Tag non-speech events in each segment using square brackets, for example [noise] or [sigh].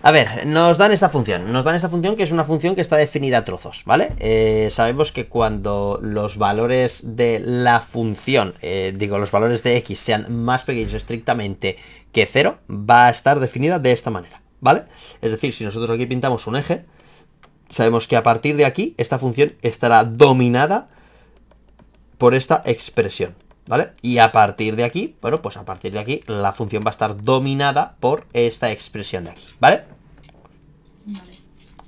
A ver, nos dan esta función. Nos dan esta función que es una función que está definida a trozos, ¿vale? Eh, sabemos que cuando los valores de la función, eh, digo, los valores de x sean más pequeños estrictamente que 0, va a estar definida de esta manera, ¿vale? Es decir, si nosotros aquí pintamos un eje, sabemos que a partir de aquí esta función estará dominada por esta expresión. ¿vale? Y a partir de aquí, bueno, pues a partir de aquí la función va a estar dominada por esta expresión de aquí, ¿vale?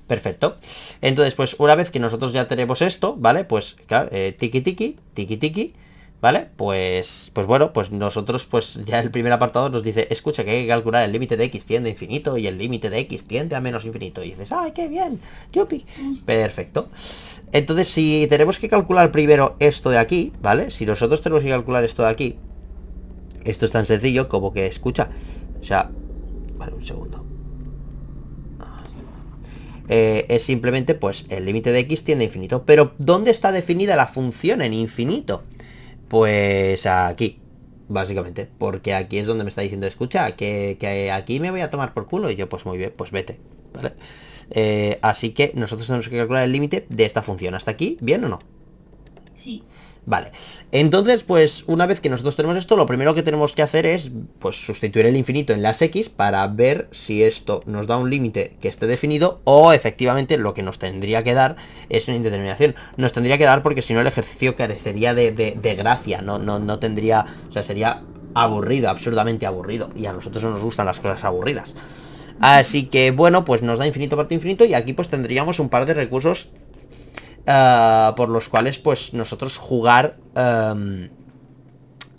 Perfecto. Entonces, pues una vez que nosotros ya tenemos esto, ¿vale? Pues, claro, eh, tiki tiki, tiki tiki, ¿Vale? Pues, pues bueno, pues nosotros pues ya el primer apartado nos dice, escucha que hay que calcular el límite de x tiende a infinito y el límite de x tiende a menos infinito. Y dices, ¡ay, qué bien! ¡Yupi! Mm. Perfecto. Entonces, si tenemos que calcular primero esto de aquí, ¿vale? Si nosotros tenemos que calcular esto de aquí, esto es tan sencillo como que escucha. O sea, vale, un segundo. Ah. Eh, es simplemente pues el límite de x tiende a infinito. Pero ¿dónde está definida la función en infinito? Pues aquí, básicamente. Porque aquí es donde me está diciendo, escucha, que, aquí me voy a tomar por culo. Y yo, pues muy bien, pues vete. ¿Vale? Eh, así que nosotros tenemos que calcular el límite de esta función. ¿Hasta aquí? ¿Bien o no? Sí. Vale, entonces pues una vez que nosotros tenemos esto, lo primero que tenemos que hacer es pues sustituir el infinito en las x para ver si esto nos da un límite que esté definido o efectivamente lo que nos tendría que dar es una indeterminación. Nos tendría que dar porque si no el ejercicio carecería de, gracia, no, no, no tendría, o sea, sería aburrido, absurdamente aburrido y a nosotros no nos gustan las cosas aburridas. Así que bueno, pues nos da infinito parte infinito y aquí pues tendríamos un par de recursos eh, por los cuales pues nosotros jugar em,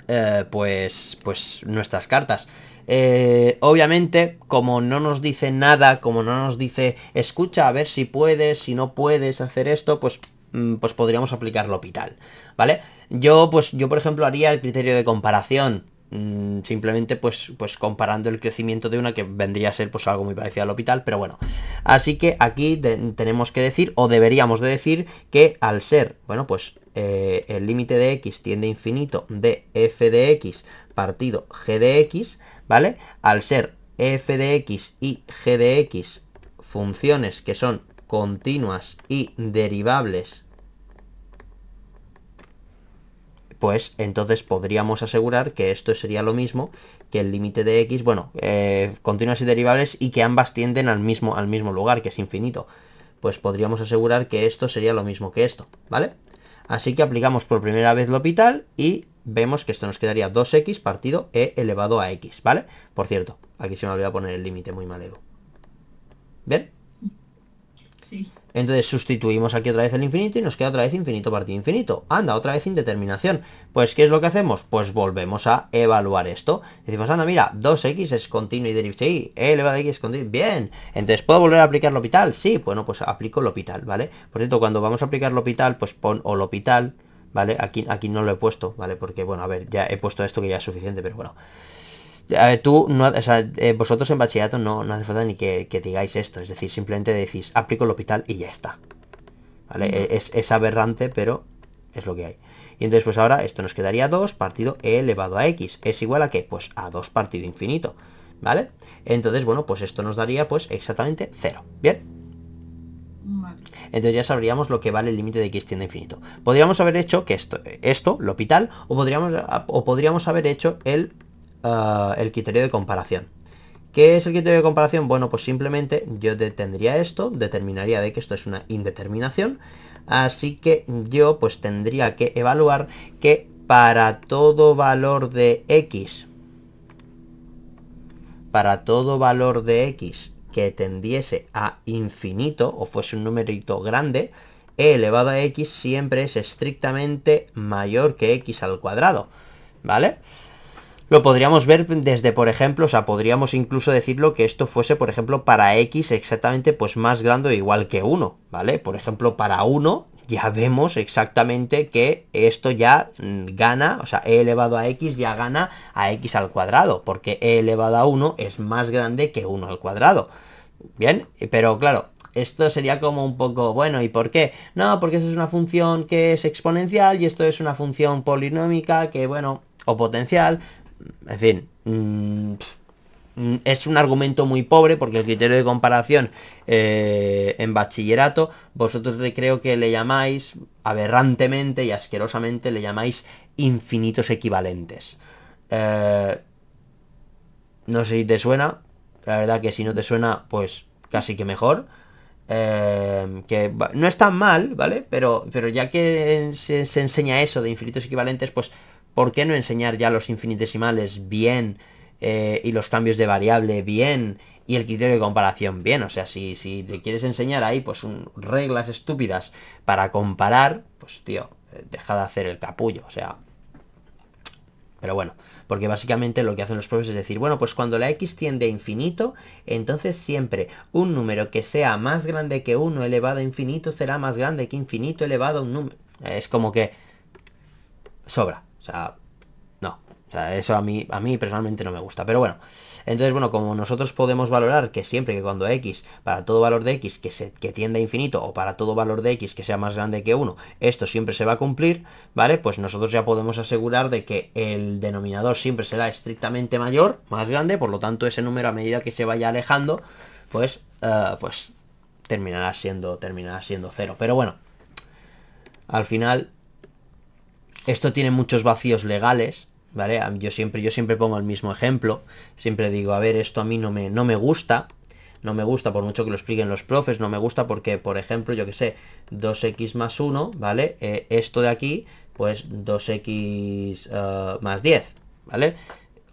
eh, pues, pues nuestras cartas. Eh, obviamente, como no nos dice nada, como no nos dice, escucha a ver si puedes, si no puedes hacer esto, pues, mm, pues podríamos aplicarlo hospital ¿vale? Yo, pues, yo por ejemplo haría el criterio de comparación Mm, simplemente pues, pues comparando el crecimiento de una que vendría a ser pues algo muy parecido al hospital, pero bueno. Así que aquí tenemos que decir, o deberíamos de decir, que al ser, bueno, pues eh, el límite de x tiende a infinito de f de x partido g de x, ¿vale? Al ser f de x y g de x funciones que son continuas y derivables pues entonces podríamos asegurar que esto sería lo mismo que el límite de x, bueno, eh, continuas y derivables y que ambas tienden al mismo, al mismo lugar, que es infinito. Pues podríamos asegurar que esto sería lo mismo que esto, ¿vale? Así que aplicamos por primera vez L'Hopital y vemos que esto nos quedaría 2x partido e elevado a x, ¿vale? Por cierto, aquí se me olvidó poner el límite, muy mal, ego. ¿Ven? Sí. Entonces sustituimos aquí otra vez el infinito y nos queda otra vez infinito partido infinito. Anda, otra vez indeterminación. Pues, ¿qué es lo que hacemos? Pues volvemos a evaluar esto. Decimos, anda, mira, 2x es continuo y derivada de elevado a x es continuo. Bien. Entonces, ¿puedo volver a aplicar L'Hopital? Sí, bueno, pues aplico L'Hopital, ¿vale? Por cierto, cuando vamos a aplicar L'Hopital, pues pon o L'Hopital, ¿vale? Aquí, aquí no lo he puesto, ¿vale? Porque, bueno, a ver, ya he puesto esto que ya es suficiente, pero bueno. A ver, tú, eh, vosotros en bachillerato no, hace falta ni que, digáis esto, es decir, simplemente decís, aplico el hospital y ya está. ¿Vale? Es, aberrante, pero es lo que hay. Y entonces pues ahora esto nos quedaría 2 partido e elevado a x. ¿Es igual a qué? Pues a 2 partido infinito. ¿Vale? Entonces, bueno, pues esto nos daría pues exactamente 0. ¿Bien? Entonces ya sabríamos lo que vale el límite de x tiende a infinito. Podríamos haber hecho que esto, esto, lo hospital, o podríamos, o podríamos haber hecho el Ah, el criterio de comparación. ¿Qué es el criterio de comparación? Bueno, pues simplemente yo detendría esto, determinaría de que esto es una indeterminación, así que yo pues tendría que evaluar que para todo valor de x, para todo valor de x que tendiese a infinito o fuese un numerito grande, e elevado a x siempre es estrictamente mayor que x al cuadrado, ¿vale? lo podríamos ver desde, por ejemplo, o sea, podríamos incluso decirlo que esto fuese, por ejemplo, para x exactamente pues más grande o igual que 1, ¿vale? Por ejemplo, para 1 ya vemos exactamente que esto ya mm, gana, o sea, e elevado a x ya gana a x al cuadrado, porque e elevado a 1 es más grande que 1 al cuadrado. Bien, pero claro, esto sería como un poco, bueno, ¿y por qué? No, porque eso es una función que es exponencial y esto es una función polinómica que, bueno, o potencial, en fin, mm, mm, es un argumento muy pobre porque el criterio de comparación eh, en bachillerato, vosotros le creo que le llamáis, aberrantemente y asquerosamente, le llamáis infinitos equivalentes. Eh, no sé si te suena, la verdad que si no te suena, pues casi que mejor. Eh, que no es tan mal, ¿vale? Pero, pero ya que se enseña eso de infinitos equivalentes, pues ¿Por qué no enseñar ya los infinitesimales bien eh, y los cambios de variable bien y el criterio de comparación bien? O sea, si, si te quieres enseñar ahí pues reglas estúpidas para comparar, pues tío, eh, deja de hacer el capullo, o sea... Pero bueno, porque básicamente lo que hacen los profes es decir, bueno, pues cuando la x tiende a infinito, entonces siempre un número que sea más grande que 1 elevado a infinito será más grande que infinito elevado a un número. Es como que sobra. O sea, no. O sea, eso a mí, a mí personalmente no me gusta. Pero bueno, entonces bueno, como nosotros podemos valorar que siempre que cuando x, para todo valor de x que, se, que tienda a infinito o para todo valor de x que sea más grande que 1, esto siempre se va a cumplir, ¿vale? Pues nosotros ya podemos asegurar de que el denominador siempre será estrictamente mayor, más grande, por lo tanto ese número a medida que se vaya alejando, pues, eh, pues terminará siendo, terminará siendo cero. Pero bueno, al final esto tiene muchos vacíos legales, ¿vale? Yo siempre, yo siempre pongo el mismo ejemplo. Siempre digo, a ver, esto a mí no me, no me gusta. No me gusta, por mucho que lo expliquen los profes, no me gusta porque, por ejemplo, yo que sé, 2x más 1, ¿vale? Eh, esto de aquí, pues 2x eh, más 10, ¿vale?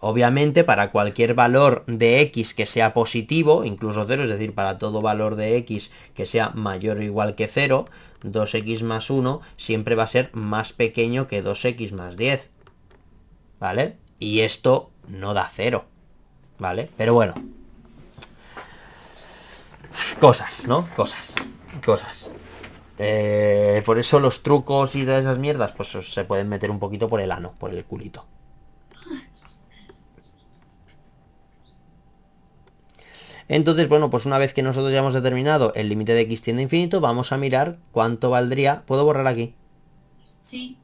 Obviamente para cualquier valor de x que sea positivo, incluso 0, es decir, para todo valor de x que sea mayor o igual que 0, 2x más 1 siempre va a ser más pequeño que 2x más 10. ¿Vale? Y esto no da 0. ¿Vale? Pero bueno. Cosas, ¿no? Cosas. Cosas. Eh, por eso los trucos y todas esas mierdas, pues se pueden meter un poquito por el ano, por el culito. Entonces, bueno, pues una vez que nosotros ya hemos determinado el límite de x tiende a infinito, vamos a mirar cuánto valdría... ¿Puedo borrar aquí? Sí.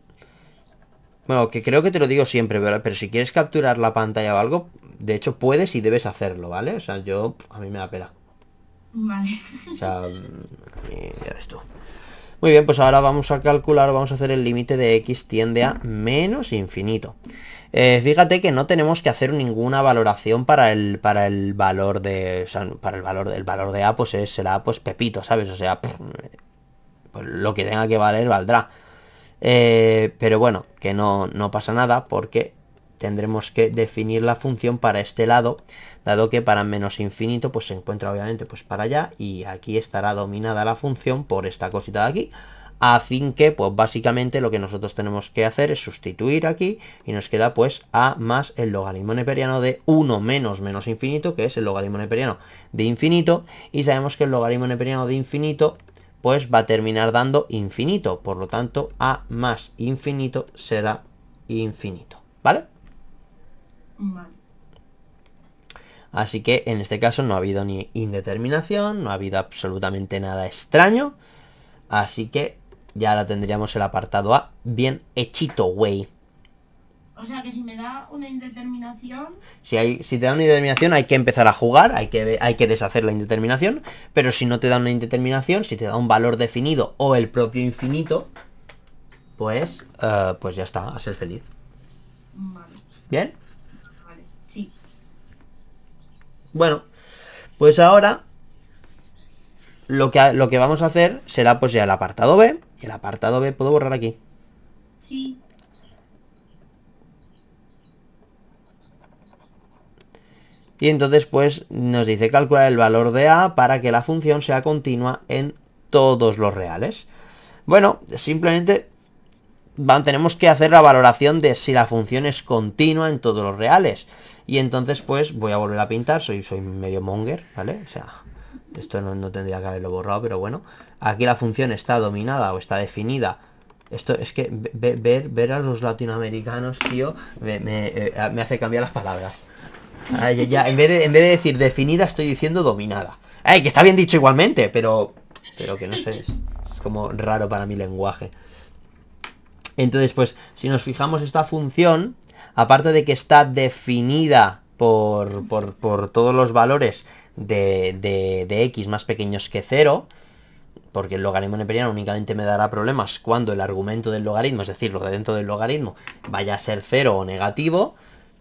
Bueno, que creo que te lo digo siempre, pero, pero si quieres capturar la pantalla o algo, de hecho puedes y debes hacerlo, ¿vale? O sea, yo... a mí me da pena. Vale. O sea, ya mm, tú. Muy bien, pues ahora vamos a calcular, vamos a hacer el límite de x tiende a menos infinito. Eh, fíjate que no tenemos que hacer ninguna valoración para el, para el valor de... para el valor del valor de A, pues será pues pepito, ¿sabes? O sea, pues, lo que tenga que valer, valdrá. Eh, pero bueno, que no, no pasa nada porque tendremos que definir la función para este lado, dado que para menos infinito pues se encuentra obviamente pues para allá y aquí estará dominada la función por esta cosita de aquí. Así que, pues básicamente lo que nosotros tenemos que hacer es sustituir aquí y nos queda pues a más el logaritmo neperiano de 1 menos menos infinito, que es el logaritmo neperiano de infinito, y sabemos que el logaritmo neperiano de infinito pues va a terminar dando infinito, por lo tanto a más infinito será infinito, ¿vale? Vale. Así que en este caso no ha habido ni indeterminación, no ha habido absolutamente nada extraño, así que ya la tendríamos el apartado A bien hechito, güey. O sea que si me da una indeterminación... Si, hay, si te da una indeterminación hay que empezar a jugar, hay que, hay que deshacer la indeterminación, pero si no te da una indeterminación, si te da un valor definido o el propio infinito, pues, eh, pues ya está, a ser feliz. ¿Bien? Vale, sí. Bueno, pues ahora lo que, lo que vamos a hacer será pues ya el apartado B, el apartado B, ¿puedo borrar aquí? Sí. Y entonces pues nos dice calcular el valor de A para que la función sea continua en todos los reales. Bueno, simplemente tenemos que hacer la valoración de si la función es continua en todos los reales. Y entonces pues voy a volver a pintar, soy, soy medio monger, ¿vale? O sea, esto no, tendría que haberlo borrado, pero bueno. Aquí la función está dominada o está definida esto es que ver, ver, a los latinoamericanos, tío, me, eh, hace cambiar las palabras. Ah, ya, en, vez de, en vez de decir definida, estoy diciendo dominada. Ay, que está bien dicho igualmente, pero, pero que no sé, es, como raro para mi lenguaje. Entonces, pues, si nos fijamos esta función, aparte de que está definida por, por, por todos los valores de, x más pequeños que 0, porque el logaritmo neperiano únicamente me dará problemas cuando el argumento del logaritmo, es decir, lo de dentro del logaritmo, vaya a ser 0 o negativo,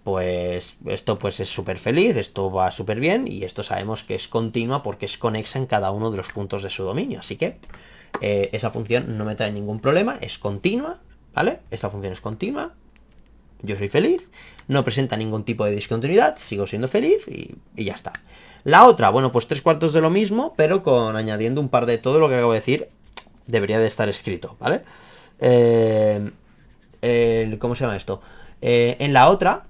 pues esto pues es súper feliz, esto va súper bien y esto sabemos que es continua porque es conexa en cada uno de los puntos de su dominio. Así que eh, esa función no me trae ningún problema, es continua, ¿vale? Esta función es continua, yo soy feliz, no presenta ningún tipo de discontinuidad, sigo siendo feliz y ya está. La otra, bueno, pues tres cuartos de lo mismo, pero con añadiendo un par de todo lo que acabo de decir, debería de estar escrito, ¿vale? Eh, ¿Cómo se llama esto? Eh, en la otra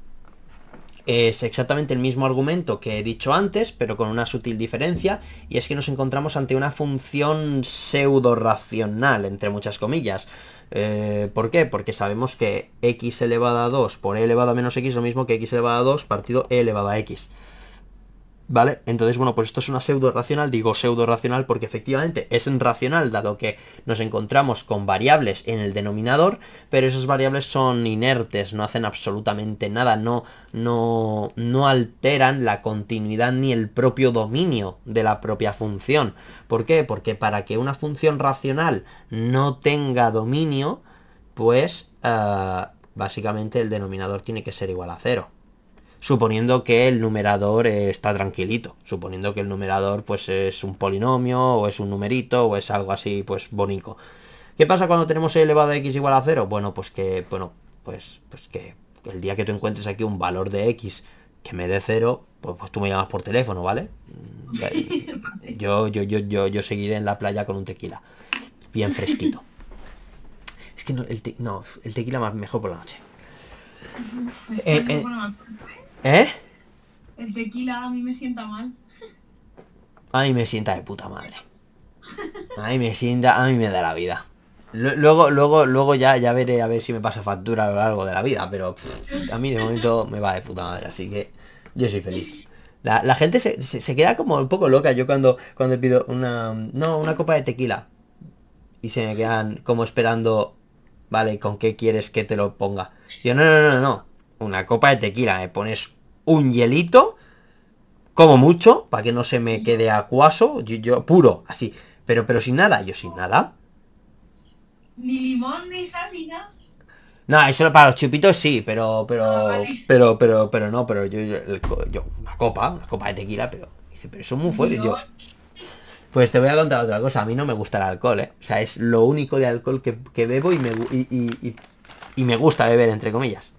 es exactamente el mismo argumento que he dicho antes, pero con una sutil diferencia, y es que nos encontramos ante una función pseudo-racional, entre muchas comillas. Eh, ¿Por qué? Porque sabemos que x elevado a 2 por e elevado a menos x es lo mismo que x elevado a 2 partido e elevado a x. ¿Vale? Entonces, bueno, pues esto es una pseudo racional, digo pseudo racional porque efectivamente es racional dado que nos encontramos con variables en el denominador, pero esas variables son inertes, no hacen absolutamente nada, no, alteran la continuidad ni el propio dominio de la propia función. ¿Por qué? Porque para que una función racional no tenga dominio, pues eh, básicamente el denominador tiene que ser igual a cero suponiendo que el numerador está tranquilito, suponiendo que el numerador pues es un polinomio o es un numerito o es algo así pues bonito. ¿Qué pasa cuando tenemos e elevado a x igual a 0? Bueno, pues que, bueno, pues, pues que el día que tú encuentres aquí un valor de x que me dé 0, pues, pues tú me llamas por teléfono, [laughs] ¿vale? Yo, yo, yo, yo, yo seguiré en la playa con un tequila, bien fresquito. Es que no, el, no, el tequila más mejor por la noche. Pues eh, eh, ¿Eh? El tequila a mí me sienta mal. A mí me sienta de puta madre. A mí me sienta, a mí me da la vida. Luego, luego, luego ya, ya veré a ver si me pasa factura a lo largo de la vida, pero a mí de momento me va de puta madre, así que yo soy feliz. La, gente se, queda como un poco loca yo cuando, cuando pido una, no, una copa de tequila. Y se me quedan como esperando, vale, ¿con qué quieres que te lo ponga? yo, no, no, no, no, una copa de tequila, me pones un hielito, como mucho, para que no se me quede acuaso, yo, puro, así, pero, pero sin nada, yo sin nada. Ni limón ni salina No, eso para los chupitos sí, pero, pero, ah, pero, pero, pero no, pero yo, yo, una copa, una copa de tequila, pero, pero eso es muy fuerte, yo. Pues te voy a contar otra cosa, a mí no me gusta el alcohol, ¿eh? O sea, es lo único de alcohol que, bebo y me, y me gusta beber, entre comillas.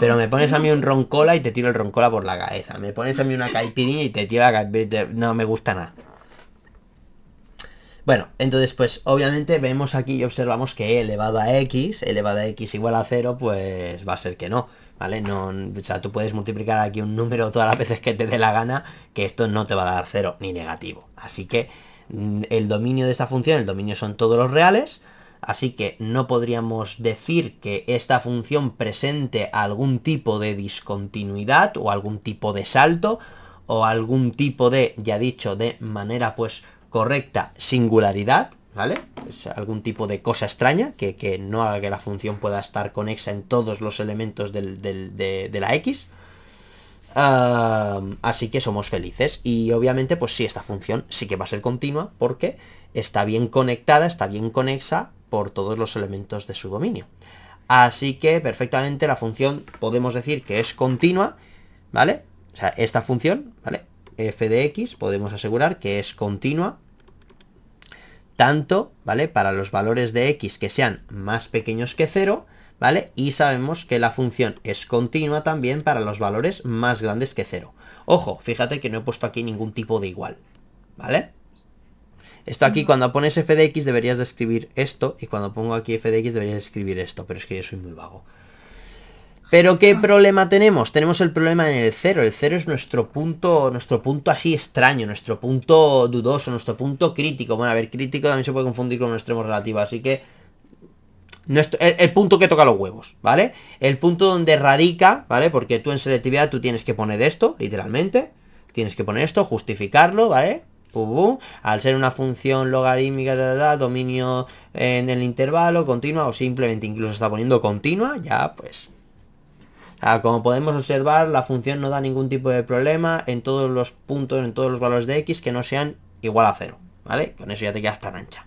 Pero me pones a mí un roncola y te tiro el roncola por la cabeza. Me pones a mí una caipirinha y te tiro la caipirinha. No me gusta nada. Bueno, entonces pues obviamente vemos aquí y observamos que e elevado a x, elevado a x igual a 0, pues va a ser que no, ¿vale? No, o sea, tú puedes multiplicar aquí un número todas las veces que te dé la gana, que esto no te va a dar cero ni negativo. Así que mm, el dominio de esta función, el dominio son todos los reales, así que no podríamos decir que esta función presente algún tipo de discontinuidad o algún tipo de salto o algún tipo de, ya dicho, de manera pues correcta, singularidad, ¿vale? algún tipo de cosa extraña que, no haga que la función pueda estar conexa en todos los elementos del, de, la X. Ah, así que somos felices y obviamente pues sí, esta función sí que va a ser continua porque está bien conectada, está bien conexa por todos los elementos de su dominio. Así que perfectamente la función podemos decir que es continua, ¿vale? O sea, esta función, ¿vale? f de x podemos asegurar que es continua tanto, ¿vale? Para los valores de x que sean más pequeños que 0, ¿vale? Y sabemos que la función es continua también para los valores más grandes que 0. Ojo, fíjate que no he puesto aquí ningún tipo de igual, ¿vale? Esto aquí, cuando pones f de x deberías de escribir esto, y cuando pongo aquí f de x deberías escribir esto, pero es que yo soy muy vago. Pero ¿qué ah. problema tenemos? Tenemos el problema en el cero. El cero es nuestro punto, nuestro punto así extraño, nuestro punto dudoso, nuestro punto crítico. Bueno, a ver, crítico también se puede confundir con un extremo relativo, así que... el, el, punto que toca los huevos, ¿vale? El punto donde radica, ¿vale? Porque tú en selectividad tú tienes que poner esto, literalmente. Tienes que poner esto, justificarlo, ¿vale? al ser una función logarítmica, de dominio eh, en el intervalo, continua o simplemente incluso está poniendo continua, ya pues... como podemos observar, la función no da ningún tipo de problema en todos los puntos, en todos los valores de x que no sean igual a cero, ¿vale? Con eso ya te quedas tan ancha.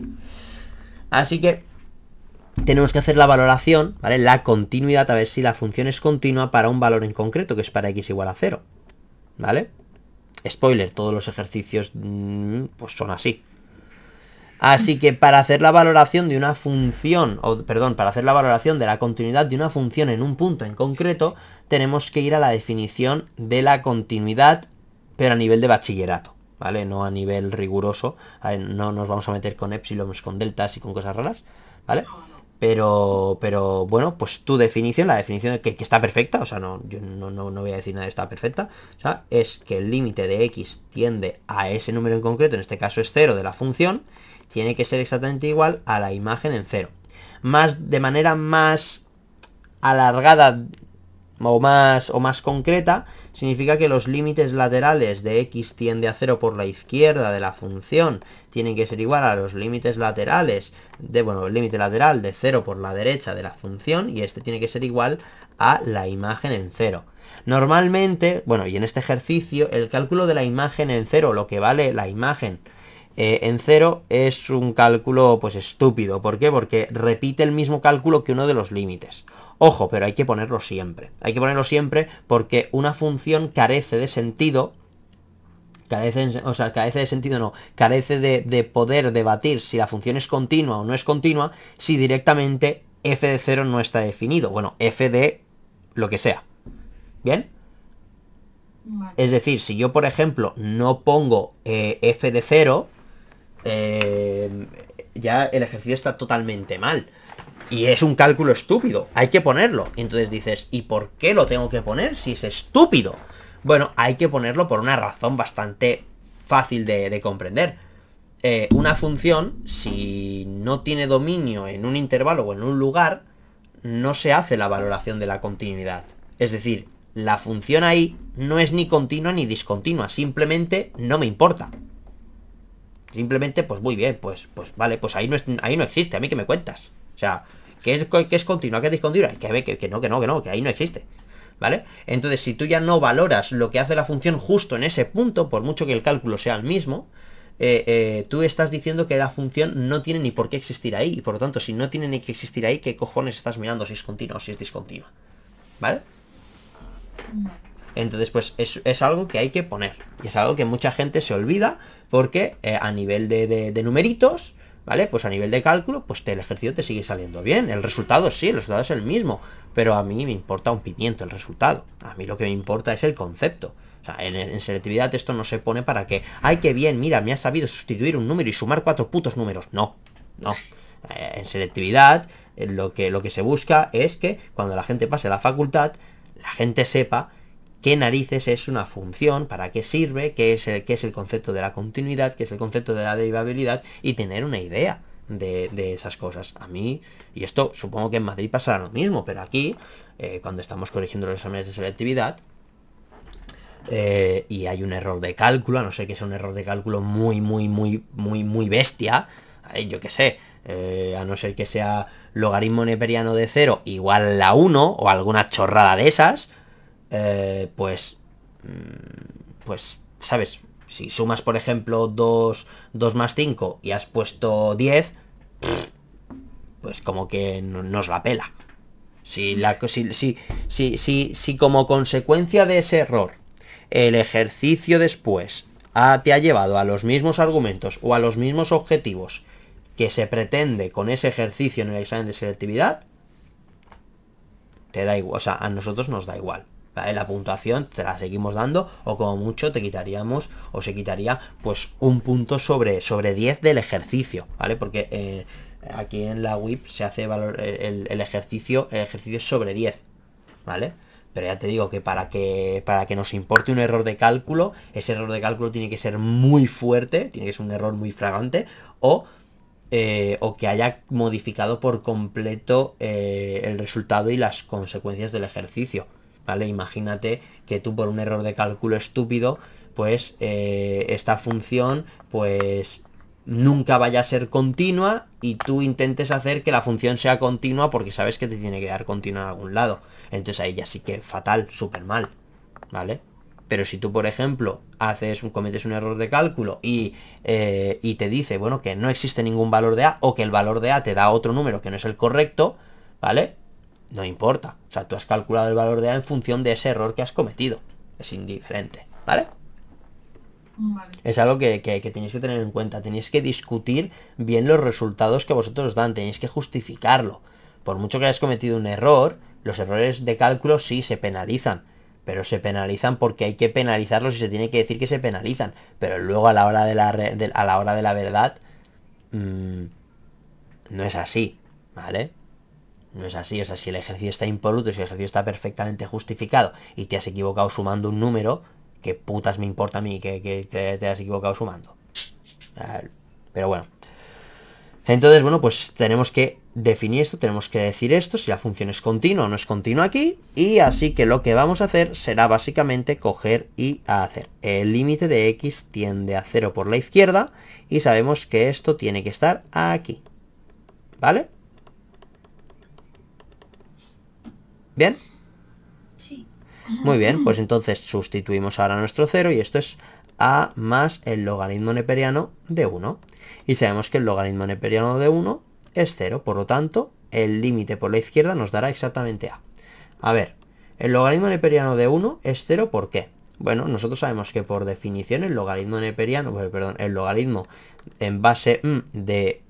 Así que tenemos que hacer la valoración, ¿vale? La continuidad, a ver si la función es continua para un valor en concreto, que es para x igual a cero, ¿vale? Spoiler, todos los ejercicios mm, pues son así. Así que para hacer la valoración de una función, o perdón, para hacer la valoración de la continuidad de una función en un punto en concreto, tenemos que ir a la definición de la continuidad, pero a nivel de bachillerato, ¿vale? No a nivel riguroso, no nos vamos a meter con épsilon, con deltas y con cosas raras, ¿vale? Pero, bueno, pues tu definición, la definición que, está perfecta, o sea, no, yo no, voy a decir nada de está perfecta, sea, es que el límite de x tiende a ese número en concreto, en este caso es 0 de la función, tiene que ser exactamente igual a la imagen en 0. Más, de manera más alargada o más, o más concreta, significa que los límites laterales de x tiende a 0 por la izquierda de la función tienen que ser igual a los límites laterales de, bueno, el límite lateral de 0 por la derecha de la función y este tiene que ser igual a la imagen en 0. Normalmente, bueno, y en este ejercicio, el cálculo de la imagen en 0, lo que vale la imagen eh, en 0, es un cálculo pues estúpido. ¿Por qué? Porque repite el mismo cálculo que uno de los límites. Ojo, pero hay que ponerlo siempre. Hay que ponerlo siempre porque una función carece de sentido carece, o sea, carece de sentido, no, carece de, poder debatir si la función es continua o no es continua, si directamente f de 0 no está definido. Bueno, f de lo que sea. ¿Bien? Es decir, si yo, por ejemplo, no pongo eh, f de 0, eh, ya el ejercicio está totalmente mal. Y es un cálculo estúpido, hay que ponerlo. Entonces dices, ¿y por qué lo tengo que poner si es estúpido? Bueno, hay que ponerlo por una razón bastante fácil de, comprender. Eh, una función, si no tiene dominio en un intervalo o en un lugar, no se hace la valoración de la continuidad. Es decir, la función ahí no es ni continua ni discontinua, simplemente no me importa. Simplemente, pues muy bien, pues, pues vale, pues ahí no, ahí no existe, a mí que me cuentas. O sea, que es, que es continua, que es discontinua, que, no, que no, que no, que ahí no existe. ¿Vale? Entonces, si tú ya no valoras lo que hace la función justo en ese punto, por mucho que el cálculo sea el mismo, eh, eh, tú estás diciendo que la función no tiene ni por qué existir ahí, y por lo tanto, si no tiene ni que existir ahí, ¿qué cojones estás mirando si es continua o si es discontinua? ¿Vale? Entonces, pues es, algo que hay que poner, y es algo que mucha gente se olvida, porque eh, a nivel de, de numeritos, ¿vale? Pues a nivel de cálculo, pues el ejercicio te sigue saliendo bien. El resultado sí, el resultado es el mismo, pero a mí me importa un pimiento el resultado. A mí lo que me importa es el concepto. O sea, en, selectividad esto no se pone para que, ay, qué bien, mira, me ha sabido sustituir un número y sumar cuatro putos números. No, no. Eh, en selectividad eh, lo, que, lo que se busca es que cuando la gente pase la facultad, la gente sepa qué narices es una función, para qué sirve, qué es el, qué es el concepto de la continuidad, qué es el concepto de la derivabilidad y tener una idea. De, esas cosas. A mí, y esto supongo que en Madrid pasará lo mismo, pero aquí, eh, cuando estamos corrigiendo los exámenes de selectividad, eh, y hay un error de cálculo, a no ser que sea un error de cálculo muy, muy, muy, muy, muy bestia, yo qué sé, eh, a no ser que sea logaritmo neperiano de 0 igual a 1 o alguna chorrada de esas, eh, pues, mm, pues, ¿sabes? Si sumas, por ejemplo, 2, más 5 y has puesto 10, pues como que nos la pela. Si, la, si, si, si, si, como consecuencia de ese error, el ejercicio después te ha llevado a los mismos argumentos o a los mismos objetivos que se pretende con ese ejercicio en el examen de selectividad, te da igual, o sea, a nosotros nos da igual la, puntuación te la seguimos dando o como mucho te quitaríamos o se quitaría pues un punto sobre, sobre 10 del ejercicio, ¿vale? Porque... Eh, aquí en la WIP se hace valor, eh, el, ejercicio el ejercicio sobre 10 vale pero ya te digo que para que para que nos importe un error de cálculo ese error de cálculo tiene que ser muy fuerte tiene que ser un error muy fragante o eh, o que haya modificado por completo el resultado y las consecuencias del ejercicio. ¿vale? Imagínate que tú por un error de cálculo estúpido, pues eh, esta función, pues nunca vaya a ser continua y tú intentes hacer que la función sea continua porque sabes que te tiene que dar continua en algún lado. Entonces ahí ya sí que fatal, súper mal, ¿vale? Pero si tú, por ejemplo, haces un, cometes un error de cálculo y, eh, y, te dice, bueno, que no existe ningún valor de A o que el valor de A te da otro número que no es el correcto, ¿vale? no importa. O sea, tú has calculado el valor de A en función de ese error que has cometido. Es indiferente, ¿vale? Es algo que, tenéis que tener en cuenta. Tenéis que discutir bien los resultados que vosotros dan. Tenéis que justificarlo. Por mucho que hayas cometido un error, los errores de cálculo sí se penalizan. Pero se penalizan porque hay que penalizarlos y se tiene que decir que se penalizan. Pero luego a la hora de la, a la, hora de la verdad, mm, no es así. ¿Vale? No es así, o sea, si el ejercicio está impoluto, si el ejercicio está perfectamente justificado y te has equivocado sumando un número, que putas me importa a mí que, te has equivocado sumando? Pero bueno. Entonces, bueno, pues tenemos que definir esto, tenemos que decir esto, si la función es continua o no es continua aquí, y así que lo que vamos a hacer será básicamente coger y hacer. El límite de x tiende a 0 por la izquierda, y sabemos que esto tiene que estar aquí, ¿vale? ¿Bien? Sí. Muy bien, pues mm. entonces sustituimos ahora nuestro 0 y esto es a más el logaritmo neperiano de 1. Y sabemos que el logaritmo neperiano de 1 es 0, por lo tanto, el límite por la izquierda nos dará exactamente a. A ver, el logaritmo neperiano de 1 es 0, ¿por qué? Bueno, nosotros sabemos que por definición el logaritmo neperiano, pues, perdón, el logaritmo en base mm, de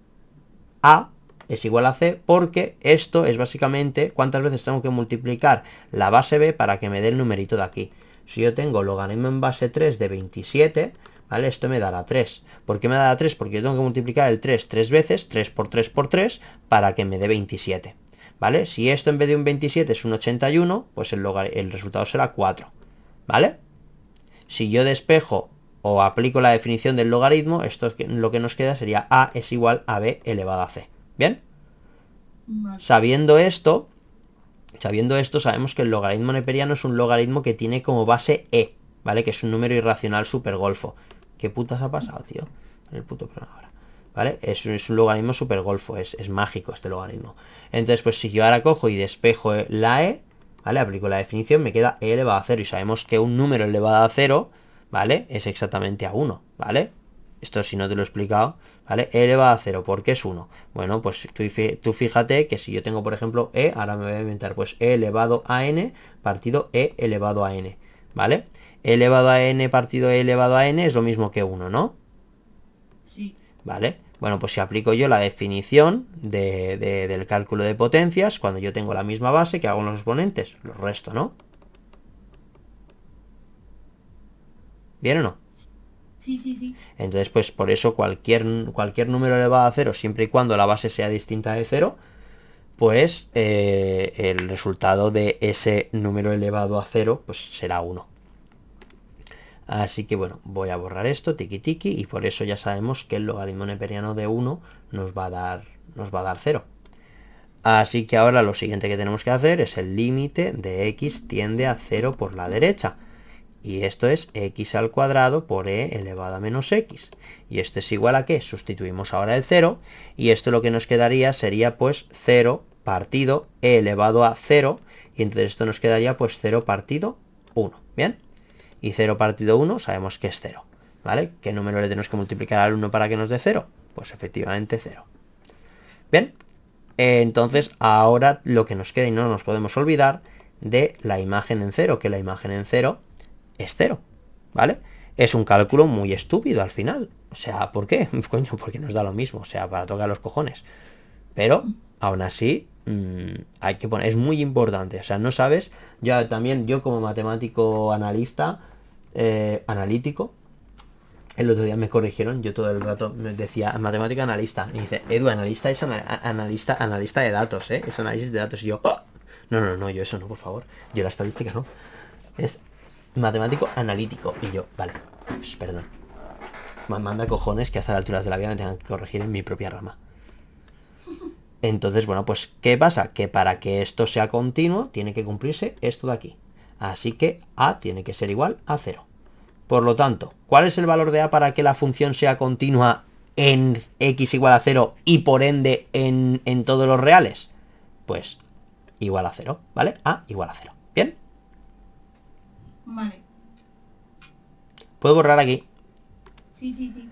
a es igual a c porque esto es básicamente cuántas veces tengo que multiplicar la base b para que me dé el numerito de aquí. Si yo tengo logaritmo en base 3 de 27, ¿vale? Esto me dará 3. ¿Por qué me dará 3? Porque yo tengo que multiplicar el 3 tres veces, 3 por 3 por 3, para que me dé 27. ¿Vale? Si esto en vez de un 27 es un 81, pues el, el resultado será 4. ¿Vale? Si yo despejo o aplico la definición del logaritmo, esto es lo que nos queda sería a es igual a b elevado a c. ¿Bien? Sabiendo esto, sabiendo esto, sabemos que el logaritmo neperiano es un logaritmo que tiene como base E, ¿vale? Que es un número irracional supergolfo. ¿Qué putas ha pasado, tío? el puto programa ahora. ¿Vale? Es, es un logaritmo supergolfo, es, es mágico este logaritmo. Entonces, pues si yo ahora cojo y despejo la E, ¿vale? Aplico la definición, me queda E elevado a 0 y sabemos que un número elevado a 0, ¿vale? Es exactamente a 1, ¿vale? Esto si no te lo he explicado, ¿vale? E a 0, ¿por qué es 1? Bueno, pues tú, fíjate que si yo tengo, por ejemplo, E, ahora me voy a inventar, pues E elevado a N partido E elevado a N, ¿vale? E elevado a N partido E elevado a N es lo mismo que 1, ¿no? Sí. ¿Vale? Bueno, pues si aplico yo la definición del cálculo de potencias, cuando yo tengo la misma base, que hago los exponentes? Los resto, ¿no? ¿Bien o no? Sí, sí, Entonces, pues por eso cualquier, cualquier número elevado a 0 siempre y cuando la base sea distinta de cero, pues eh, el resultado de ese número elevado a cero, pues será 1. Así que bueno, voy a borrar esto, tiki tiki, y por eso ya sabemos que el logaritmo neperiano de 1 nos va a dar, nos va a dar 0. Así que ahora lo siguiente que tenemos que hacer es el límite de x tiende a 0 por la derecha. Y esto es x al cuadrado por e elevado a menos x. Y esto es igual a que sustituimos ahora el 0. Y esto lo que nos quedaría sería pues 0 partido e elevado a 0. Y entonces esto nos quedaría pues 0 partido 1. ¿Bien? Y 0 partido 1 sabemos que es 0. ¿Vale? ¿Qué número le tenemos que multiplicar al 1 para que nos dé 0? Pues efectivamente 0. Bien, entonces ahora lo que nos queda y no nos podemos olvidar de la imagen en 0. que la imagen en 0 es cero, ¿vale? Es un cálculo muy estúpido al final. O sea, ¿por qué? [laughs] Coño, porque nos da lo mismo, o sea, para tocar los cojones. Pero, aún así, mm, hay que poner, es muy importante. O sea, no sabes, yo también, yo como matemático analista, eh, analítico, el otro día me corrigieron, yo todo el rato me decía matemática analista. Y dice, Edu, analista es analista, analista de datos, ¿eh? Es análisis de datos. Y yo, ah". no, no, no, yo eso no, por favor. Yo la estadística no. Es matemático analítico. Y yo, vale, perdón. Me manda cojones que hasta las alturas de la vida me tengan que corregir en mi propia rama. Entonces, bueno, pues, ¿qué pasa? Que para que esto sea continuo, tiene que cumplirse esto de aquí. Así que A tiene que ser igual a 0. Por lo tanto, ¿cuál es el valor de A para que la función sea continua en x igual a 0 y por ende en, en todos los reales? Pues igual a 0, ¿vale? A igual a 0. ¿Bien? Vale. ¿Puedo borrar aquí? Sí, sí, sí.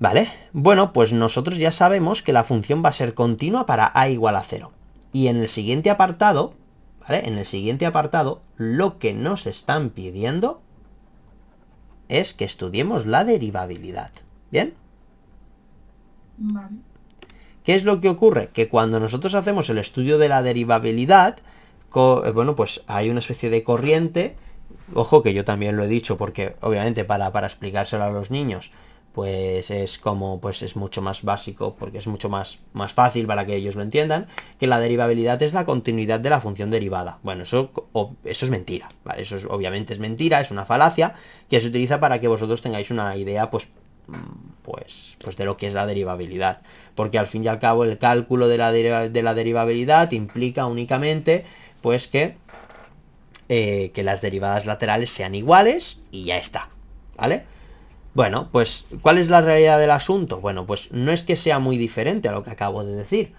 Vale, bueno, pues nosotros ya sabemos que la función va a ser continua para a igual a cero. Y en el siguiente apartado, ¿vale? En el siguiente apartado, lo que nos están pidiendo es que estudiemos la derivabilidad. ¿Bien? Vale. ¿Qué es lo que ocurre? Que cuando nosotros hacemos el estudio de la derivabilidad, eh, bueno, pues hay una especie de corriente Ojo que yo también lo he dicho porque obviamente para, explicárselo a los niños pues es como pues es mucho más básico porque es mucho más, más fácil para que ellos lo entiendan que la derivabilidad es la continuidad de la función derivada bueno eso, eso es mentira ¿vale? eso obviamente es mentira es una falacia que se utiliza para que vosotros tengáis una idea pues pues pues de lo que es la derivabilidad porque al fin y al cabo el cálculo de la, de la derivabilidad implica únicamente pues que eh, que las derivadas laterales sean iguales y ya está, ¿vale? Bueno, pues, ¿cuál es la realidad del asunto? Bueno, pues no es que sea muy diferente a lo que acabo de decir.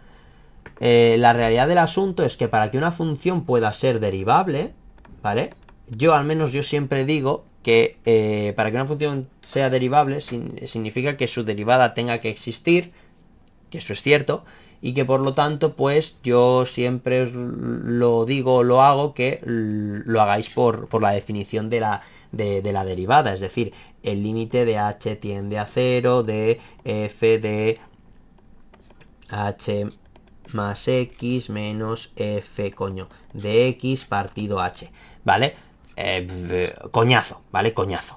Eh, la realidad del asunto es que para que una función pueda ser derivable, ¿vale? Yo al menos yo siempre digo que eh, para que una función sea derivable significa que su derivada tenga que existir, que eso es cierto, y que por lo tanto pues yo siempre lo digo lo hago que lo hagáis por, por la definición de la, de, la derivada, es decir, el límite de h tiende a 0 de f de h más x menos f coño de x partido h, ¿vale? Eh, coñazo, ¿vale? Coñazo.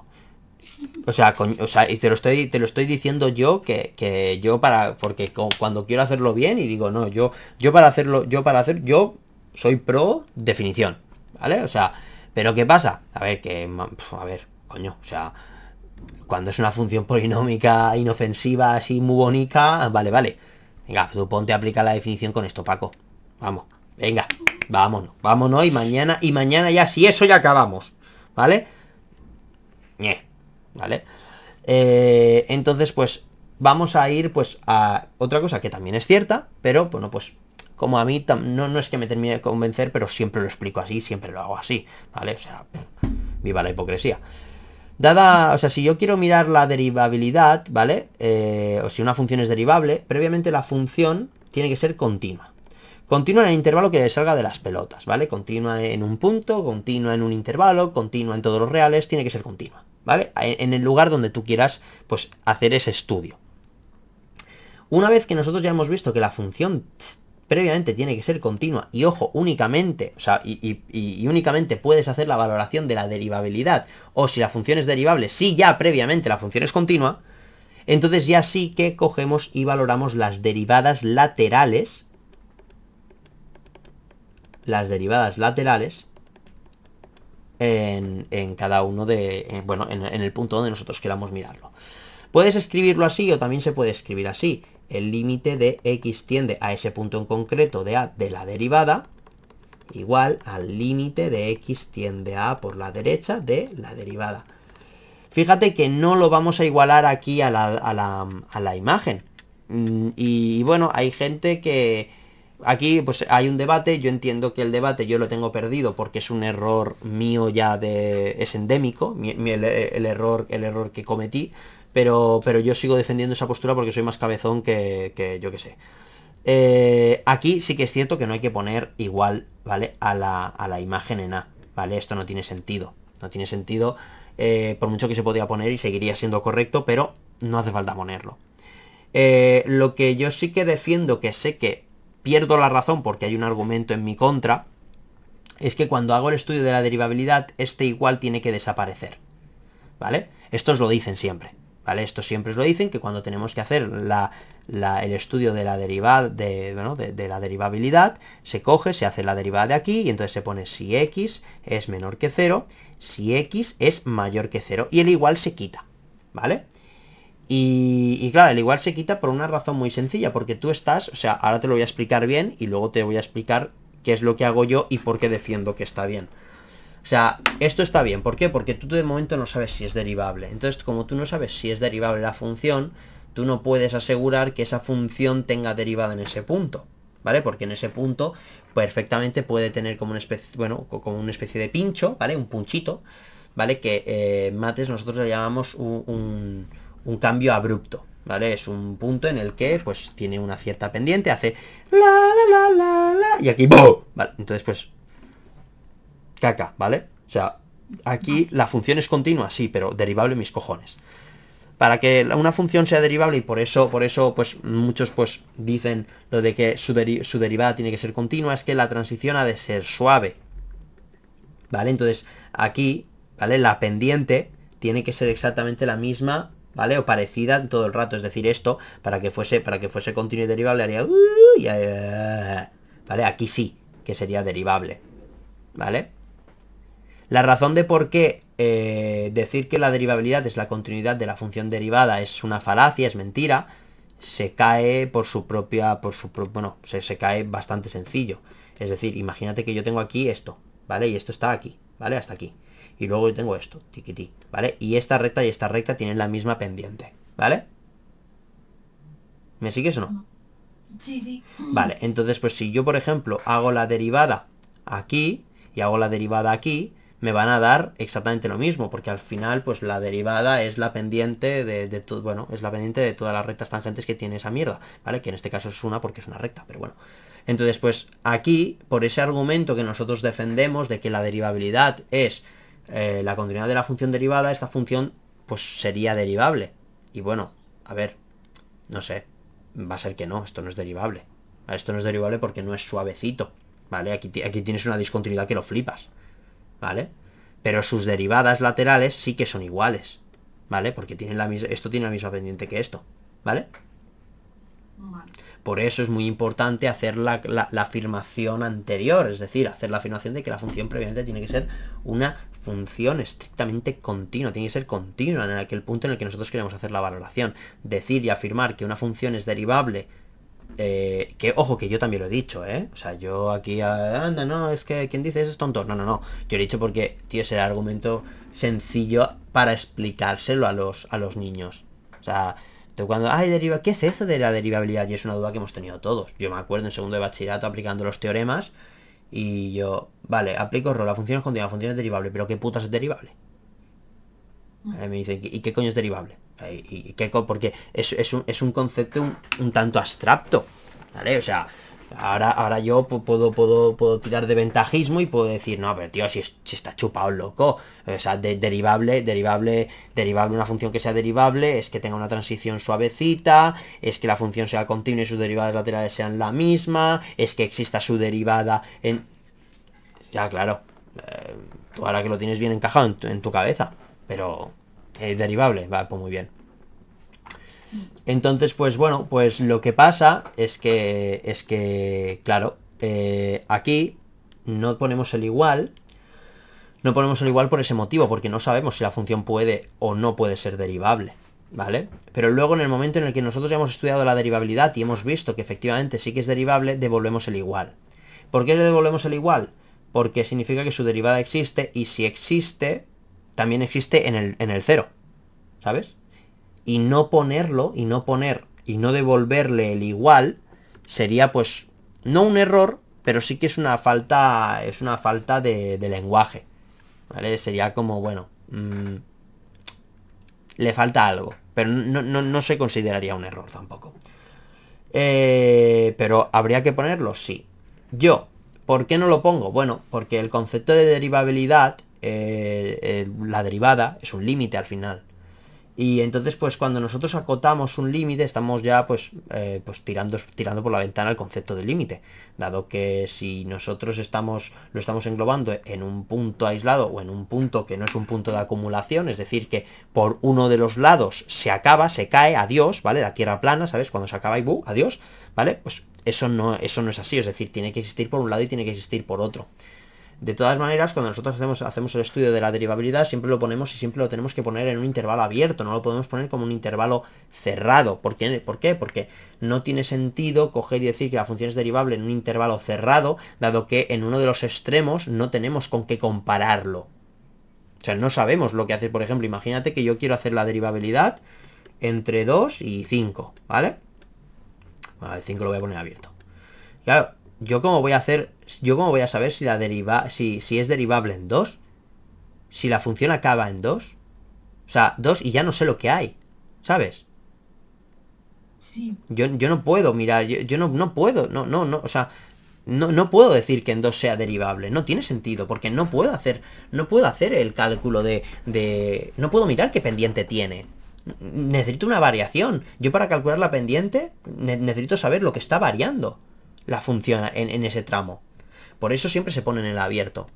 O sea, o sea, y te lo estoy, te lo estoy diciendo yo que, yo para. Porque cuando quiero hacerlo bien y digo, no, yo, yo para hacerlo, yo para hacer, yo soy pro definición. ¿Vale? O sea, pero ¿qué pasa? A ver, que. A ver, coño, o sea. Cuando es una función polinómica inofensiva, así muy bonita, vale, vale. Venga, tú ponte a aplicar la definición con esto, Paco. Vamos, venga, vámonos, vámonos y mañana, y mañana ya, si eso ya acabamos, ¿vale? ¿vale? Eh, entonces, pues vamos a ir pues a otra cosa que también es cierta, pero bueno, pues como a mí no, no es que me termine de convencer, pero siempre lo explico así, siempre lo hago así, ¿vale? O sea, viva la hipocresía. Dada, o sea, si yo quiero mirar la derivabilidad, ¿vale? Eh, o si una función es derivable, previamente la función tiene que ser continua, Continúa en el intervalo que le salga de las pelotas, ¿vale? Continúa en un punto, continúa en un intervalo, continúa en todos los reales, tiene que ser continua, ¿vale? En el lugar donde tú quieras, pues, hacer ese estudio. Una vez que nosotros ya hemos visto que la función previamente tiene que ser continua y ojo, únicamente, o sea, y, y, únicamente puedes hacer la valoración de la derivabilidad o si la función es derivable, si ya previamente la función es continua, entonces ya sí que cogemos y valoramos las derivadas laterales las derivadas laterales en, cada uno de... bueno, en, el punto donde nosotros queramos mirarlo. Puedes escribirlo así o también se puede escribir así. El límite de x tiende a ese punto en concreto de a de la derivada igual al límite de x tiende a por la derecha de la derivada. Fíjate que no lo vamos a igualar aquí a la, a la imagen. Mm, y bueno, hay gente que, aquí pues hay un debate, yo entiendo que el debate yo lo tengo perdido porque es un error mío ya de... es endémico, el, error, el error que cometí, pero, pero yo sigo defendiendo esa postura porque soy más cabezón que, yo que sé. Eh, aquí sí que es cierto que no hay que poner igual, ¿vale? A la, imagen en A, ¿vale? Esto no tiene sentido, no tiene sentido, eh, por mucho que se podía poner y seguiría siendo correcto, pero no hace falta ponerlo. Eh, lo que yo sí que defiendo, que sé que pierdo la razón porque hay un argumento en mi contra, es que cuando hago el estudio de la derivabilidad, este igual tiene que desaparecer. ¿Vale? Estos lo dicen siempre. ¿Vale? Esto siempre lo dicen que cuando tenemos que hacer el estudio de la, derivada de, de la derivabilidad, se coge, se hace la derivada de aquí y entonces se pone si x es menor que 0, si x es mayor que 0 y el igual se quita. ¿Vale? Y, claro, el igual se quita por una razón muy sencilla, porque tú estás, o sea, ahora te lo voy a explicar bien y luego te voy a explicar qué es lo que hago yo y por qué defiendo que está bien. O sea, esto está bien, ¿por qué? Porque tú de momento no sabes si es derivable. Entonces, como tú no sabes si es derivable la función, tú no puedes asegurar que esa función tenga derivada en ese punto, ¿vale? Porque en ese punto perfectamente puede tener como una especie, bueno, como una especie de pincho, ¿vale? Un punchito, ¿vale? Que eh, mates nosotros le llamamos un un cambio abrupto, ¿vale? Es un punto en el que, pues, tiene una cierta pendiente, hace la, la, la, la, la, y aquí, Vale, entonces, pues, caca, ¿vale? O sea, aquí la función es continua, sí, pero derivable mis cojones. Para que una función sea derivable, y por eso, por eso, pues, muchos, pues, dicen lo de que su, su derivada tiene que ser continua, es que la transición ha de ser suave, ¿vale? Entonces, aquí, ¿vale? La pendiente tiene que ser exactamente la misma ¿vale? O parecida todo el rato, es decir, esto, para que fuese, para que fuese continuo y derivable, haría... Uh, eh, ¿Vale? Aquí sí, que sería derivable, ¿vale? La razón de por qué eh, decir que la derivabilidad es la continuidad de la función derivada es una falacia, es mentira, se cae por su propia, por su bueno, se cae bastante sencillo. Es decir, imagínate que yo tengo aquí esto, ¿vale? Y esto está aquí, ¿vale? Hasta aquí y luego yo tengo esto, tiquití, ¿vale? Y esta recta y esta recta tienen la misma pendiente, ¿vale? ¿Me sigues o no? Sí, sí. Vale, entonces pues si yo por ejemplo hago la derivada aquí y hago la derivada aquí, me van a dar exactamente lo mismo, porque al final pues la derivada es la pendiente de, todo, bueno, es la pendiente de todas las rectas tangentes que tiene esa mierda, ¿vale? Que en este caso es una porque es una recta, pero bueno. Entonces pues aquí, por ese argumento que nosotros defendemos de que la derivabilidad es eh, la continuidad de la función derivada, esta función pues sería derivable. Y bueno, a ver, no sé, va a ser que no, esto no es derivable. Esto no es derivable porque no es suavecito, ¿vale? Aquí, aquí tienes una discontinuidad que lo flipas, ¿vale? Pero sus derivadas laterales sí que son iguales, ¿vale? Porque tienen la esto tiene la misma pendiente que esto, ¿vale? Por eso es muy importante hacer la, la, afirmación anterior, es decir, hacer la afirmación de que la función previamente tiene que ser una función estrictamente continua, tiene que ser continua en aquel punto en el que nosotros queremos hacer la valoración. Decir y afirmar que una función es derivable eh, que ojo que yo también lo he dicho, ¿eh? O sea, yo aquí, ah, anda, no, es que quien dice eso es tonto. No, no, no. Yo lo he dicho porque, tío, es el argumento sencillo para explicárselo a los, a los niños. O sea, cuando, ay, deriva, ¿qué es eso de la derivabilidad? Y es una duda que hemos tenido todos. Yo me acuerdo en segundo de bachillerato aplicando los teoremas, y yo, vale, aplico rola, a funciones función es derivable, pero ¿qué putas es derivable? Mm. Eh, me dice ¿y qué coño es derivable? Eh, ¿Y, co porque es, un, concepto un tanto abstracto, ¿vale? O sea, Ahora, yo puedo, puedo, puedo tirar de ventajismo y puedo decir, no, pero tío, si, si está chupado loco. O sea, derivable, derivable, derivable, una función que sea derivable, es que tenga una transición suavecita, es que la función sea continua y sus derivadas laterales sean la misma, es que exista su derivada en... Ya, claro. Eh, ahora que lo tienes bien encajado en tu, cabeza. Pero... Es derivable, va, pues muy bien. Entonces, pues bueno, pues lo que pasa es que, es que, claro, eh, aquí no ponemos el igual, no ponemos el igual por ese motivo, porque no sabemos si la función puede o no puede ser derivable, ¿vale? Pero luego en el momento en el que nosotros ya hemos estudiado la derivabilidad y hemos visto que efectivamente sí que es derivable, devolvemos el igual. ¿Por qué le devolvemos el igual? Porque significa que su derivada existe y si existe, también existe en el, en el cero, ¿sabes? y no ponerlo, y no poner, y no devolverle el igual, sería pues, no un error, pero sí que es una falta, es una falta de, lenguaje, ¿vale? Sería como, bueno, mm, le falta algo, pero no, no, no, se consideraría un error tampoco. Eh, pero ¿habría que ponerlo? Sí. Yo, ¿por qué no lo pongo? Bueno, porque el concepto de derivabilidad, eh, eh, la derivada, es un límite al final, y entonces, pues cuando nosotros acotamos un límite, estamos ya pues, eh, pues tirando, tirando por la ventana el concepto de límite. Dado que si nosotros estamos, lo estamos englobando en un punto aislado o en un punto que no es un punto de acumulación, es decir, que por uno de los lados se acaba, se cae, adiós, ¿vale? La tierra plana, ¿sabes? Cuando se acaba y ¡bu! adiós, ¿vale? Pues eso no, eso no es así, es decir, tiene que existir por un lado y tiene que existir por otro. De todas maneras, cuando nosotros hacemos, el estudio de la derivabilidad, siempre lo ponemos y siempre lo tenemos que poner en un intervalo abierto, no lo podemos poner como un intervalo cerrado. ¿Por qué? ¿Por qué? Porque no tiene sentido coger y decir que la función es derivable en un intervalo cerrado, dado que en uno de los extremos no tenemos con qué compararlo. O sea, no sabemos lo que hacer, por ejemplo, imagínate que yo quiero hacer la derivabilidad entre 2 y 5, ¿vale? Bueno, el 5 lo voy a poner abierto. Claro, yo cómo voy a hacer, yo voy a saber si la deriva, si, es derivable en 2, si la función acaba en 2, o sea, 2 y ya no sé lo que hay, ¿sabes? Yo, no puedo mirar, yo, no, puedo, no, no, no, o sea, no, puedo decir que en 2 sea derivable, no tiene sentido, porque no puedo hacer, no puedo hacer el cálculo de, de, no puedo mirar qué pendiente tiene, necesito una variación. Yo para calcular la pendiente necesito saber lo que está variando la función en, ese tramo. Por eso siempre se pone en el abierto.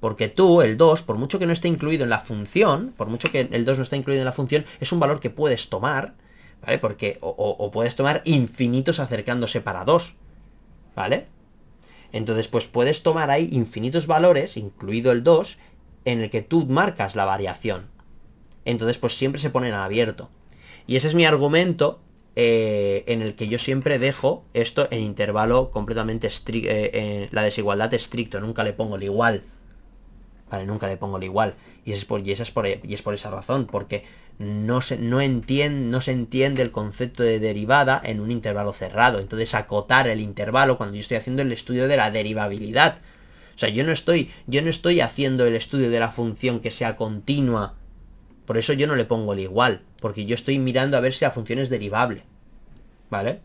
Porque tú, el 2, por mucho que no esté incluido en la función, por mucho que el 2 no esté incluido en la función, es un valor que puedes tomar, ¿vale? Porque o, puedes tomar infinitos acercándose para 2, ¿vale? Entonces, pues puedes tomar ahí infinitos valores, incluido el 2, en el que tú marcas la variación. Entonces, pues siempre se pone el abierto. Y ese es mi argumento eh, en el que yo siempre dejo esto en intervalo completamente estricto, eh, eh, la desigualdad estricto, nunca le pongo el igual. Vale, nunca le pongo el igual. Y, es por, y, esa es por, esa razón, porque no se, no, entiende, no se entiende el concepto de derivada en un intervalo cerrado. Entonces acotar el intervalo cuando yo estoy haciendo el estudio de la derivabilidad. O sea, yo no estoy, yo no estoy haciendo el estudio de la función que sea continua por eso yo no le pongo el igual, porque yo estoy mirando a ver si la función es derivable. ¿Vale?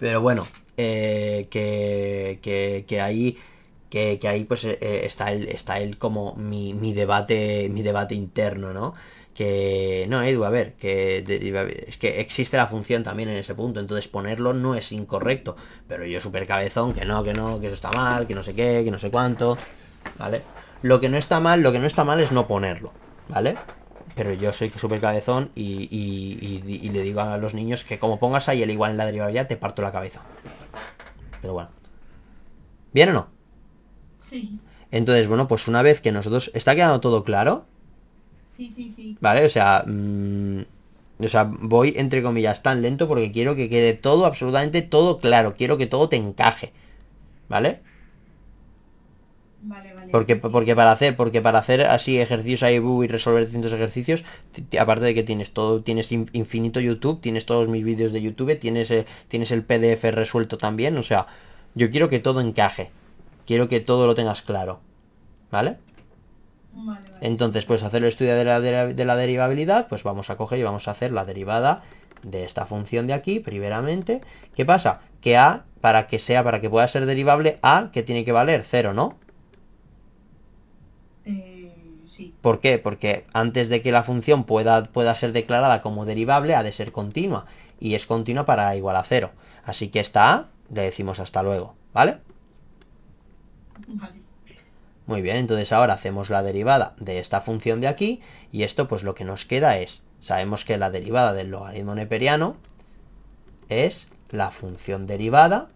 Pero bueno, eh, que, ahí... Que, ahí pues eh, eh, está el, está como mi, debate mi debate interno, ¿no? que no Edu a ver que es que existe la función también en ese punto entonces ponerlo no es incorrecto pero yo súper cabezón que no que no que eso está mal que no sé qué que no sé cuánto vale lo que no está mal lo que no está mal es no ponerlo ¿Vale? Pero yo soy súper cabezón y, le digo a los niños que como pongas ahí el igual en la Ya te parto la cabeza. Pero bueno. ¿Bien o no? Sí. Entonces, bueno, pues una vez que nosotros... ¿Está quedando todo claro? Sí, sí, sí. Vale, o sea... Mm, o sea, voy entre comillas tan lento porque quiero que quede todo, absolutamente todo claro. Quiero que todo te encaje. ¿Vale? Porque, para hacer, porque para hacer así ejercicios IBU y resolver distintos ejercicios, aparte de que tienes todo, tienes infinito YouTube, tienes todos mis vídeos de YouTube, tienes, eh, tienes el PDF resuelto también, o sea, yo quiero que todo encaje. Quiero que todo lo tengas claro. ¿Vale? Entonces, pues hacer el estudio de la, derivabilidad, pues vamos a coger y vamos a hacer la derivada de esta función de aquí, primeramente. ¿Qué pasa? Que A, para que sea, para que pueda ser derivable, A, que tiene que valer 0, ¿no? ¿Por qué? Porque antes de que la función pueda, pueda ser declarada como derivable, ha de ser continua. Y es continua para igual a cero. Así que esta A le decimos hasta luego, ¿vale? Vale. Muy bien, entonces ahora hacemos la derivada de esta función de aquí y esto pues lo que nos queda es, sabemos que la derivada del logaritmo neperiano es la función derivada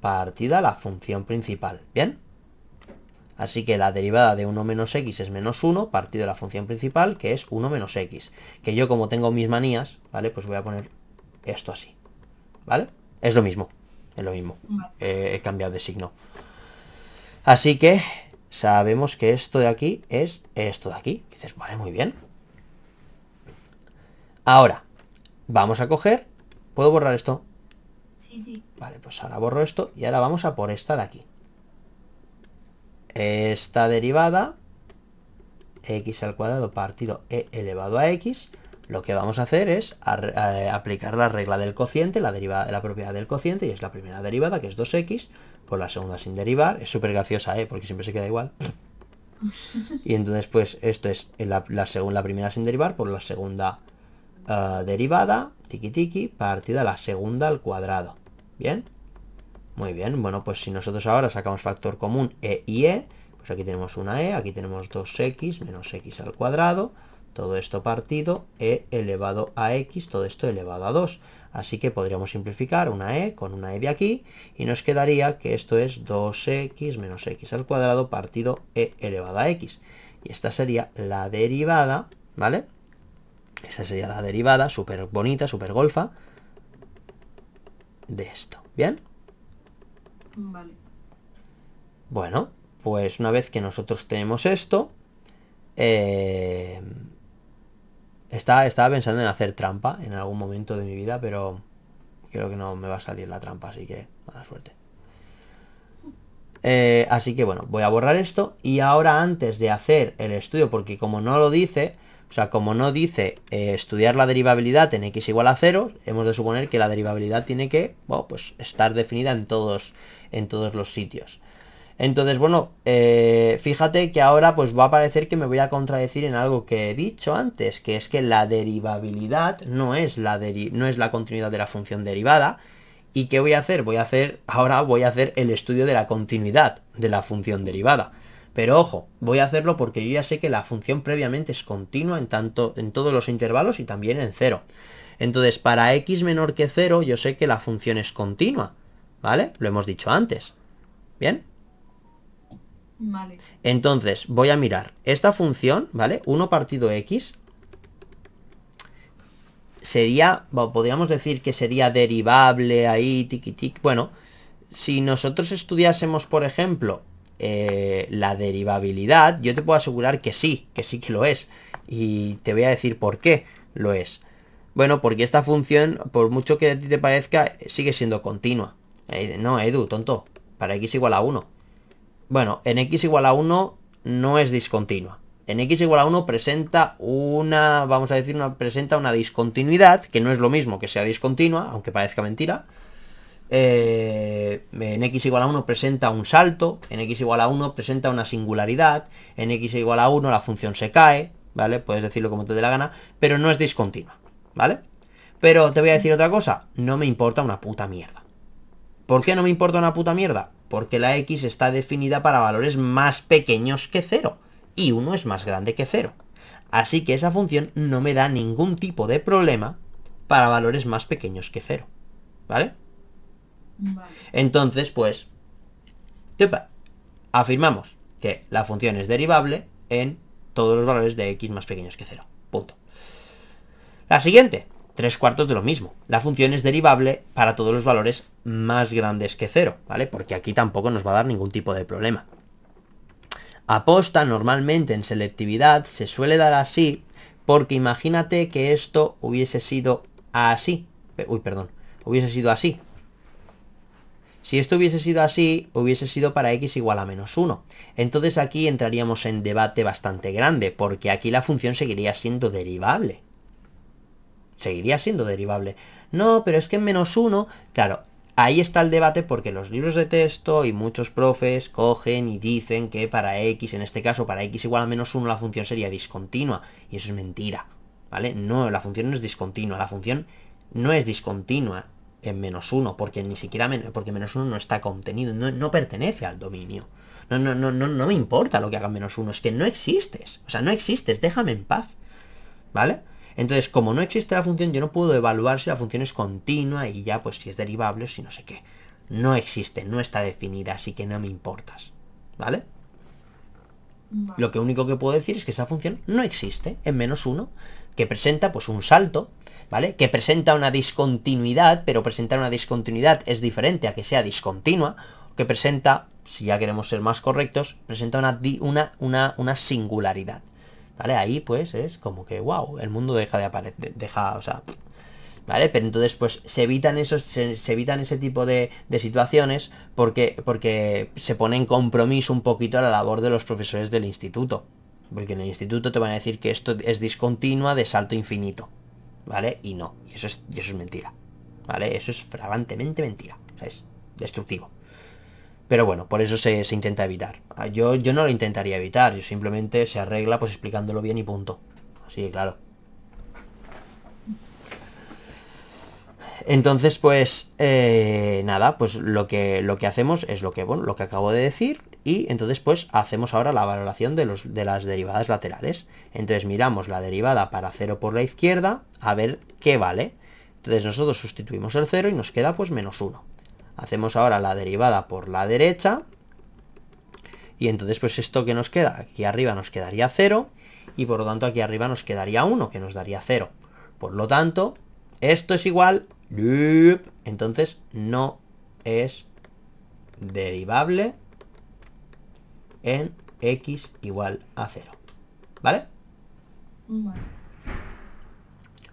partida la función principal, ¿bien? Así que la derivada de 1 menos x es menos 1, partido de la función principal, que es 1 menos x. Que yo como tengo mis manías, ¿vale? Pues voy a poner esto así, ¿vale? Es lo mismo, es lo mismo. Eh, he cambiado de signo. Así que sabemos que esto de aquí es esto de aquí. dices, vale, muy bien. Ahora, vamos a coger... ¿Puedo borrar esto? Sí, sí. Vale, pues ahora borro esto y ahora vamos a por esta de aquí. Esta derivada, x al cuadrado partido e elevado a x, lo que vamos a hacer es eh, aplicar la regla del cociente, la, derivada, de la propiedad del cociente, y es la primera derivada, que es 2x, por pues la segunda sin derivar. Es súper graciosa, ¿eh? porque siempre se queda igual. [laughs] y entonces, pues, esto es la, segunda primera sin derivar por la segunda eh, derivada, tiki tiki, partida la segunda al cuadrado. ¿Bien? Muy bien, bueno, pues si nosotros ahora sacamos factor común e y e, pues aquí tenemos una e, aquí tenemos 2x menos x al cuadrado, todo esto partido, e elevado a x, todo esto elevado a 2. Así que podríamos simplificar una e con una e de aquí y nos quedaría que esto es 2x menos x al cuadrado partido e elevado a x. Y esta sería la derivada, ¿vale? Esta sería la derivada súper bonita, súper golfa de esto, ¿bien? Vale. Bueno, pues una vez que nosotros tenemos esto, eh, estaba, pensando en hacer trampa en algún momento de mi vida, pero creo que no me va a salir la trampa, así que mala suerte. Eh, así que bueno, voy a borrar esto y ahora antes de hacer el estudio, porque como no lo dice, o sea, como no dice eh, estudiar la derivabilidad en x igual a 0, hemos de suponer que la derivabilidad tiene que, bueno, pues estar definida en todos, en todos los sitios. Entonces, bueno, eh, fíjate que ahora pues va a parecer que me voy a contradecir en algo que he dicho antes, que es que la derivabilidad no es la, no es la continuidad de la función derivada. ¿Y qué voy a hacer? Voy a hacer, ahora voy a hacer el estudio de la continuidad de la función derivada. Pero ojo, voy a hacerlo porque yo ya sé que la función previamente es continua en, tanto, en todos los intervalos y también en cero. Entonces, para x menor que 0, yo sé que la función es continua. ¿Vale? Lo hemos dicho antes. ¿Bien? Vale. Entonces, voy a mirar esta función, ¿vale? 1 partido x sería, podríamos decir que sería derivable ahí, tiqui tic. Bueno, si nosotros estudiásemos, por ejemplo, eh, la derivabilidad, yo te puedo asegurar que sí, que sí que lo es. Y te voy a decir por qué lo es. Bueno, porque esta función, por mucho que a ti te parezca, sigue siendo continua. No, Edu, tonto. Para x igual a 1. Bueno, en x igual a 1 no es discontinua. En x igual a 1 presenta una, vamos a decir, una, presenta una discontinuidad, que no es lo mismo que sea discontinua, aunque parezca mentira. Eh, en x igual a 1 presenta un salto, en x igual a 1 presenta una singularidad, en x igual a 1 la función se cae, ¿vale? Puedes decirlo como te dé la gana, pero no es discontinua, ¿vale? Pero te voy a decir otra cosa, no me importa una puta mierda. ¿Por qué no me importa una puta mierda? Porque la X está definida para valores más pequeños que 0. Y 1 es más grande que 0. Así que esa función no me da ningún tipo de problema para valores más pequeños que 0. ¿Vale? Entonces, pues, afirmamos que la función es derivable en todos los valores de x más pequeños que 0. Punto. La siguiente, tres cuartos de lo mismo. La función es derivable para todos los valores más grandes que cero, ¿vale? Porque aquí tampoco nos va a dar ningún tipo de problema. Aposta normalmente en selectividad se suele dar así porque imagínate que esto hubiese sido así. Eh, uy, perdón. Hubiese sido así. Si esto hubiese sido así, hubiese sido para x igual a menos 1. Entonces aquí entraríamos en debate bastante grande, porque aquí la función seguiría siendo derivable seguiría siendo derivable. No, pero es que en menos 1, claro, ahí está el debate porque los libros de texto y muchos profes cogen y dicen que para x, en este caso para x igual a menos 1 la función sería discontinua. Y eso es mentira, ¿vale? No, la función no es discontinua, la función no es discontinua en menos 1 porque ni siquiera porque menos 1 no está contenido, no, pertenece al dominio. No, no, no, no, no me importa lo que haga menos 1, es que no existes. O sea, no existes, déjame en paz. ¿Vale? Entonces, como no existe la función, yo no puedo evaluar si la función es continua y ya, pues si es derivable o si no sé qué. No existe, no está definida, así que no me importas. ¿Vale? Lo que único que puedo decir es que esa función no existe en menos uno, que presenta pues un salto, ¿vale? Que presenta una discontinuidad, pero presentar una discontinuidad es diferente a que sea discontinua, que presenta, si ya queremos ser más correctos, presenta una, una singularidad. ¿vale? Ahí pues es como que, wow, el mundo deja de aparecer, deja, o sea, ¿vale? Pero entonces pues se evitan esos, se, evitan ese tipo de, situaciones porque, porque se pone en compromiso un poquito a la labor de los profesores del instituto. Porque en el instituto te van a decir que esto es discontinua de salto infinito, ¿vale? Y no, y eso es, eso es mentira, ¿vale? Eso es fragantemente mentira, es destructivo. Pero bueno, por eso se, intenta evitar. Ah, yo, yo no lo intentaría evitar, yo simplemente se arregla pues explicándolo bien y punto. Así, claro. Entonces, pues eh, nada, pues lo que, lo que hacemos es lo que, lo que acabo de decir y entonces pues hacemos ahora la valoración de, los, de las derivadas laterales. Entonces miramos la derivada para 0 por la izquierda a ver qué vale. Entonces nosotros sustituimos el 0 y nos queda pues menos 1. Hacemos ahora la derivada por la derecha. Y entonces pues esto que nos queda, aquí arriba nos quedaría 0 y por lo tanto aquí arriba nos quedaría 1 que nos daría 0. Por lo tanto, esto es igual, entonces no es derivable en x igual a 0. ¿Vale?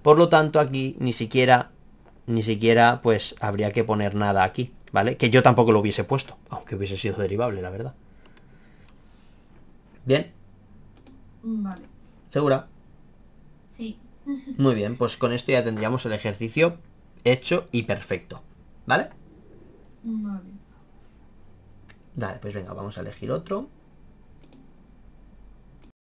Por lo tanto aquí ni siquiera ni siquiera pues habría que poner nada aquí, ¿vale? Que yo tampoco lo hubiese puesto, aunque hubiese sido derivable, la verdad. ¿Bien? Vale. ¿Segura? Sí. [laughs] Muy bien, pues con esto ya tendríamos el ejercicio hecho y perfecto, ¿vale? Vale. Vale, pues venga, vamos a elegir otro.